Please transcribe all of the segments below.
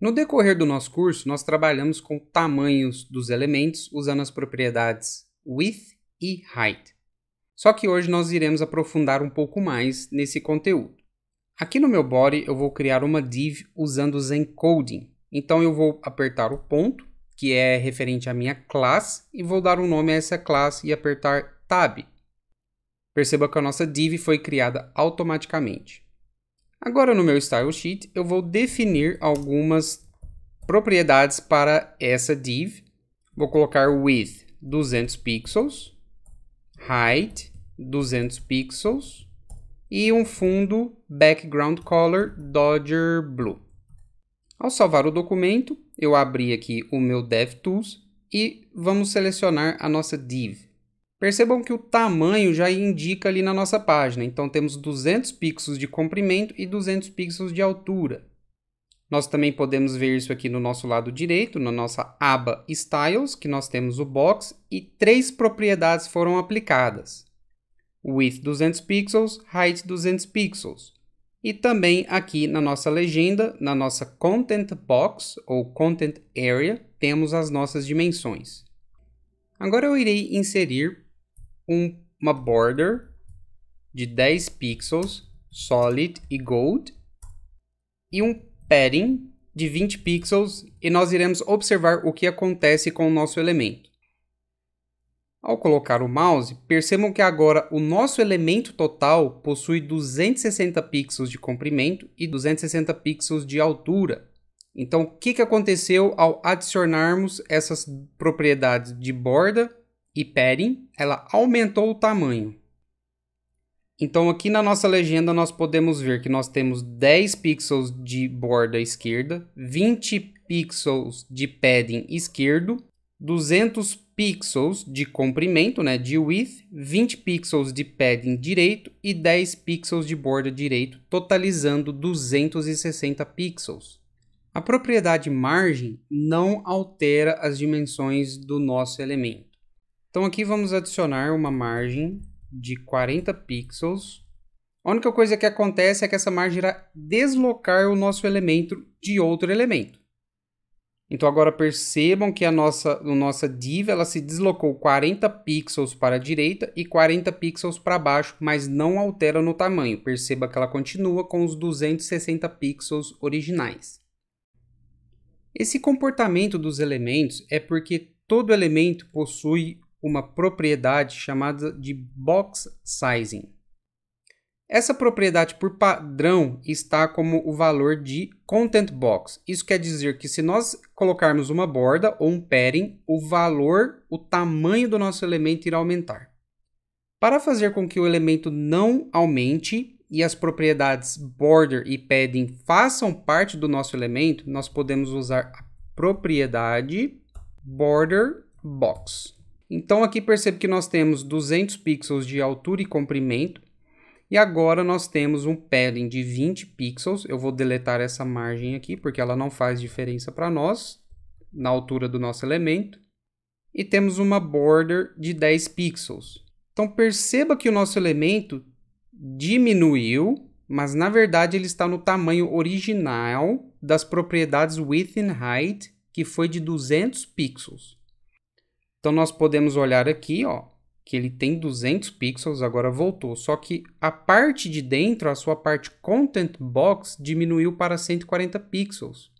No decorrer do nosso curso, nós trabalhamos com tamanhos dos elementos usando as propriedades width e height. Só que hoje nós iremos aprofundar um pouco mais nesse conteúdo. Aqui no meu body eu vou criar uma div usando os encoding. Então eu vou apertar o ponto, que é referente à minha classe, e vou dar o um nome a essa classe e apertar tab, Perceba que a nossa div foi criada automaticamente. Agora no meu Style Sheet eu vou definir algumas propriedades para essa div. Vou colocar width 200 pixels, height 200 pixels e um fundo background color Dodger Blue. Ao salvar o documento, eu abri aqui o meu DevTools e vamos selecionar a nossa div. Percebam que o tamanho já indica ali na nossa página, então temos 200 pixels de comprimento e 200 pixels de altura. Nós também podemos ver isso aqui no nosso lado direito, na nossa aba Styles, que nós temos o box e três propriedades foram aplicadas. Width 200 pixels, Height 200 pixels. E também aqui na nossa legenda, na nossa Content Box ou Content Area, temos as nossas dimensões. Agora eu irei inserir um, uma border de 10 pixels, solid e gold, e um padding de 20 pixels e nós iremos observar o que acontece com o nosso elemento. Ao colocar o mouse, percebam que agora o nosso elemento total possui 260 pixels de comprimento e 260 pixels de altura. Então, o que, que aconteceu ao adicionarmos essas propriedades de borda e padding, ela aumentou o tamanho. Então aqui na nossa legenda nós podemos ver que nós temos 10 pixels de borda esquerda, 20 pixels de padding esquerdo, 200 pixels de comprimento, né, de width, 20 pixels de padding direito e 10 pixels de borda direito, totalizando 260 pixels. A propriedade margem não altera as dimensões do nosso elemento. Então aqui vamos adicionar uma margem de 40 pixels. A única coisa que acontece é que essa margem irá deslocar o nosso elemento de outro elemento. Então agora percebam que a nossa, a nossa div ela se deslocou 40 pixels para a direita e 40 pixels para baixo, mas não altera no tamanho. Perceba que ela continua com os 260 pixels originais. Esse comportamento dos elementos é porque todo elemento possui uma propriedade chamada de box sizing. Essa propriedade por padrão está como o valor de content box. Isso quer dizer que se nós colocarmos uma borda ou um padding, o valor, o tamanho do nosso elemento irá aumentar. Para fazer com que o elemento não aumente e as propriedades border e padding façam parte do nosso elemento, nós podemos usar a propriedade border box. Então aqui percebe que nós temos 200 pixels de altura e comprimento. E agora nós temos um padding de 20 pixels. Eu vou deletar essa margem aqui, porque ela não faz diferença para nós, na altura do nosso elemento. E temos uma border de 10 pixels. Então perceba que o nosso elemento diminuiu, mas na verdade ele está no tamanho original das propriedades width and height, que foi de 200 pixels. Então nós podemos olhar aqui, ó, que ele tem 200 pixels, agora voltou, só que a parte de dentro, a sua parte content box diminuiu para 140 pixels.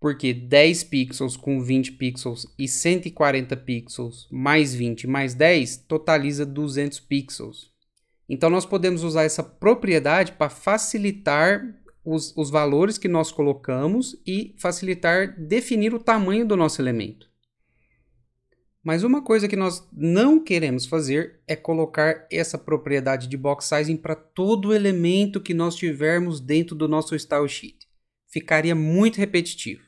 Porque 10 pixels com 20 pixels e 140 pixels mais 20 mais 10 totaliza 200 pixels. Então nós podemos usar essa propriedade para facilitar os, os valores que nós colocamos e facilitar definir o tamanho do nosso elemento. Mas uma coisa que nós não queremos fazer é colocar essa propriedade de box sizing para todo elemento que nós tivermos dentro do nosso style sheet. Ficaria muito repetitivo.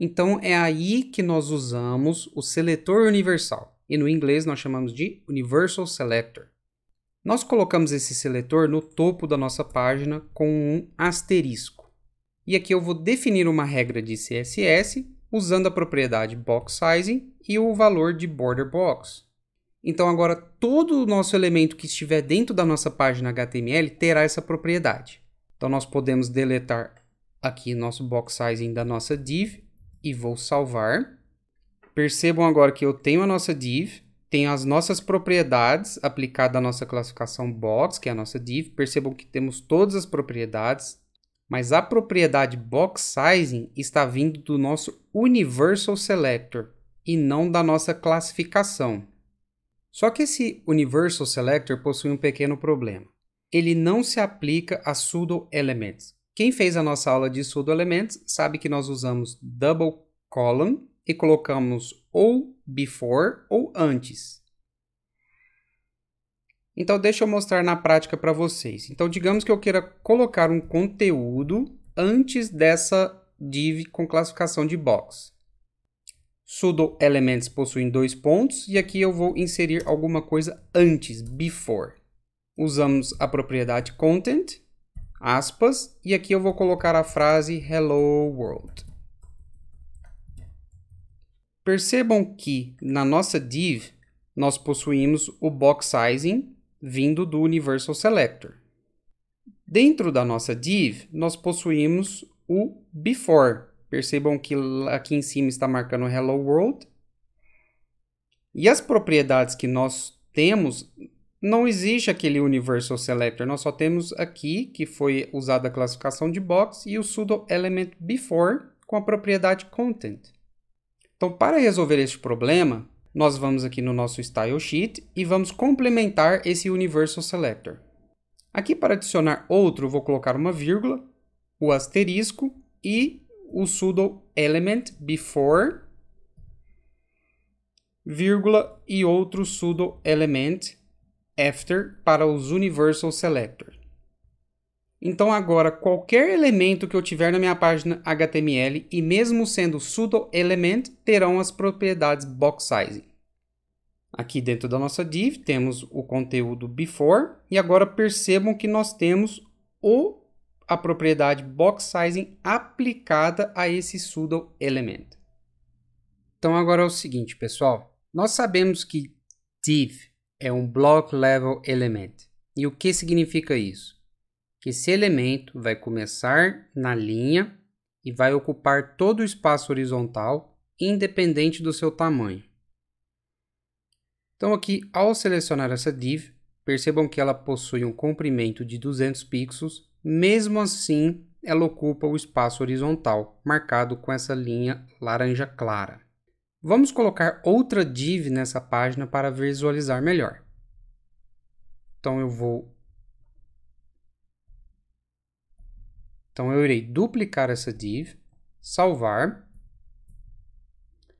Então é aí que nós usamos o seletor universal, e no inglês nós chamamos de Universal Selector. Nós colocamos esse seletor no topo da nossa página com um asterisco. E aqui eu vou definir uma regra de CSS usando a propriedade box sizing e o valor de border box. Então agora todo o nosso elemento que estiver dentro da nossa página HTML terá essa propriedade. Então nós podemos deletar aqui nosso box sizing da nossa div e vou salvar. Percebam agora que eu tenho a nossa div, tenho as nossas propriedades aplicadas à nossa classificação box, que é a nossa div. Percebam que temos todas as propriedades, mas a propriedade box sizing está vindo do nosso universal selector, e não da nossa classificação. Só que esse Universal Selector possui um pequeno problema. Ele não se aplica a pseudo elements. Quem fez a nossa aula de pseudo elements sabe que nós usamos double column e colocamos ou before ou antes. Então, deixa eu mostrar na prática para vocês. Então, digamos que eu queira colocar um conteúdo antes dessa div com classificação de box. Sudo elements possuem dois pontos e aqui eu vou inserir alguma coisa antes, before. Usamos a propriedade content, aspas, e aqui eu vou colocar a frase hello world. Percebam que na nossa div nós possuímos o box sizing vindo do universal selector. Dentro da nossa div nós possuímos o before, Percebam que aqui em cima está marcando Hello World. E as propriedades que nós temos, não existe aquele Universal Selector. Nós só temos aqui, que foi usada a classificação de box, e o sudo element before com a propriedade content. Então, para resolver este problema, nós vamos aqui no nosso Style Sheet e vamos complementar esse Universal Selector. Aqui para adicionar outro, vou colocar uma vírgula, o asterisco e o sudo element before, vírgula, e outro sudo element after para os universal selector. Então agora qualquer elemento que eu tiver na minha página HTML e mesmo sendo sudo element terão as propriedades box sizing. Aqui dentro da nossa div temos o conteúdo before e agora percebam que nós temos o a propriedade box sizing aplicada a esse pseudo element. Então agora é o seguinte, pessoal. Nós sabemos que div é um block level element. E o que significa isso? Que esse elemento vai começar na linha e vai ocupar todo o espaço horizontal, independente do seu tamanho. Então aqui, ao selecionar essa div, percebam que ela possui um comprimento de 200 pixels mesmo assim, ela ocupa o espaço horizontal, marcado com essa linha laranja clara. Vamos colocar outra div nessa página para visualizar melhor. Então eu vou Então eu irei duplicar essa div, salvar.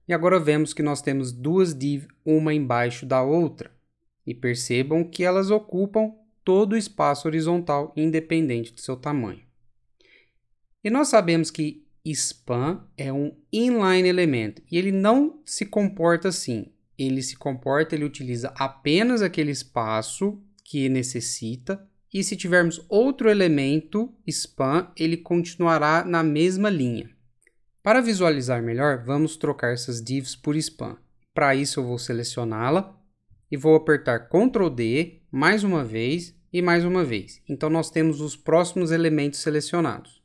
E agora vemos que nós temos duas div uma embaixo da outra. E percebam que elas ocupam todo o espaço horizontal, independente do seu tamanho. E nós sabemos que span é um inline elemento e ele não se comporta assim. Ele se comporta, ele utiliza apenas aquele espaço que necessita e se tivermos outro elemento span, ele continuará na mesma linha. Para visualizar melhor, vamos trocar essas divs por span. Para isso eu vou selecioná-la e vou apertar Ctrl D mais uma vez e mais uma vez. Então, nós temos os próximos elementos selecionados.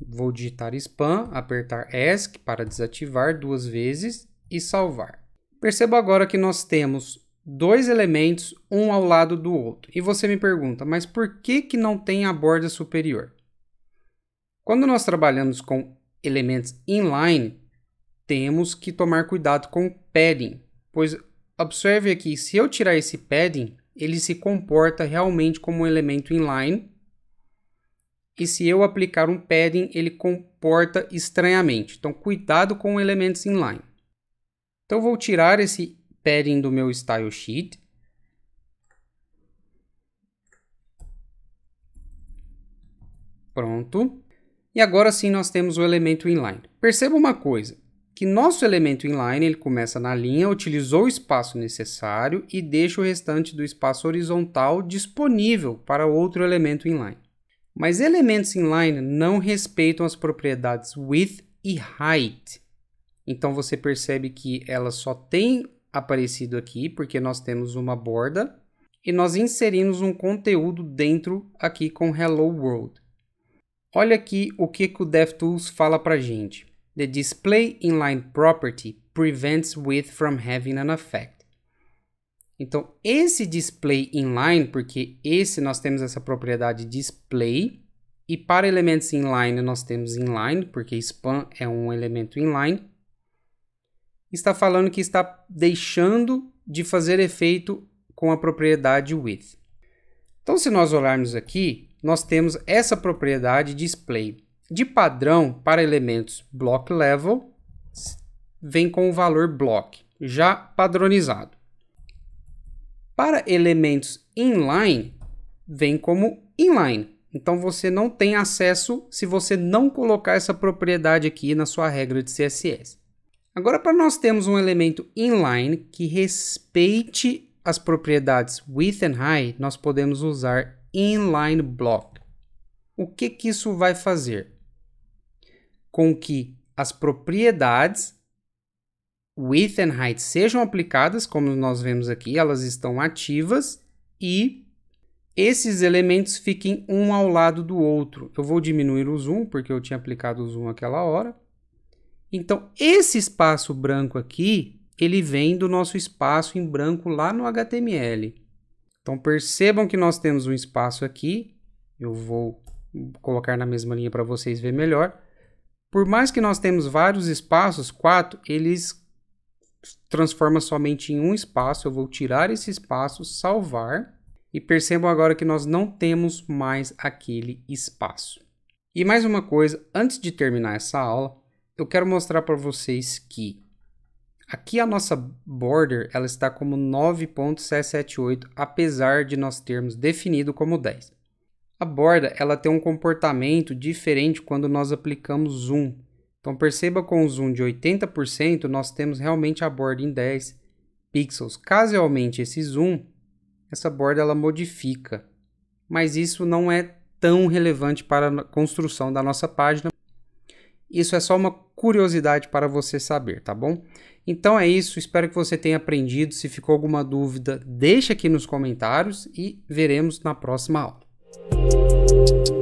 Vou digitar spam, apertar ESC para desativar duas vezes e salvar. Perceba agora que nós temos dois elementos, um ao lado do outro. E você me pergunta, mas por que, que não tem a borda superior? Quando nós trabalhamos com elementos inline, temos que tomar cuidado com padding, pois observe aqui, se eu tirar esse padding, ele se comporta realmente como um elemento inline. E se eu aplicar um padding, ele comporta estranhamente. Então, cuidado com elementos inline. Então, vou tirar esse padding do meu style sheet. Pronto. E agora sim nós temos o elemento inline. Perceba uma coisa que nosso elemento inline ele começa na linha, utilizou o espaço necessário e deixa o restante do espaço horizontal disponível para outro elemento inline. Mas elementos inline não respeitam as propriedades width e height. Então você percebe que ela só tem aparecido aqui porque nós temos uma borda e nós inserimos um conteúdo dentro aqui com Hello World. Olha aqui o que, que o DevTools fala para gente the display inline property prevents width from having an effect. Então, esse display inline, porque esse nós temos essa propriedade display, e para elementos inline nós temos inline, porque span é um elemento inline, está falando que está deixando de fazer efeito com a propriedade width. Então, se nós olharmos aqui, nós temos essa propriedade display. De padrão, para elementos block level, vem com o valor block, já padronizado. Para elementos inline, vem como inline. Então você não tem acesso se você não colocar essa propriedade aqui na sua regra de CSS. Agora, para nós termos um elemento inline que respeite as propriedades width and height, nós podemos usar inline block. O que, que isso vai fazer? com que as propriedades width and height sejam aplicadas, como nós vemos aqui, elas estão ativas e esses elementos fiquem um ao lado do outro. Eu vou diminuir o zoom, porque eu tinha aplicado o zoom aquela hora. Então, esse espaço branco aqui, ele vem do nosso espaço em branco lá no HTML. Então, percebam que nós temos um espaço aqui. Eu vou colocar na mesma linha para vocês verem melhor. Por mais que nós temos vários espaços, 4, eles transforma somente em um espaço. Eu vou tirar esse espaço, salvar. E percebam agora que nós não temos mais aquele espaço. E mais uma coisa, antes de terminar essa aula, eu quero mostrar para vocês que aqui a nossa border ela está como 9.678, apesar de nós termos definido como 10. A borda ela tem um comportamento diferente quando nós aplicamos zoom. Então perceba com o zoom de 80% nós temos realmente a borda em 10 pixels. Casualmente esse zoom, essa borda ela modifica, mas isso não é tão relevante para a construção da nossa página. Isso é só uma curiosidade para você saber, tá bom? Então é isso, espero que você tenha aprendido. Se ficou alguma dúvida, deixa aqui nos comentários e veremos na próxima aula. Thank you.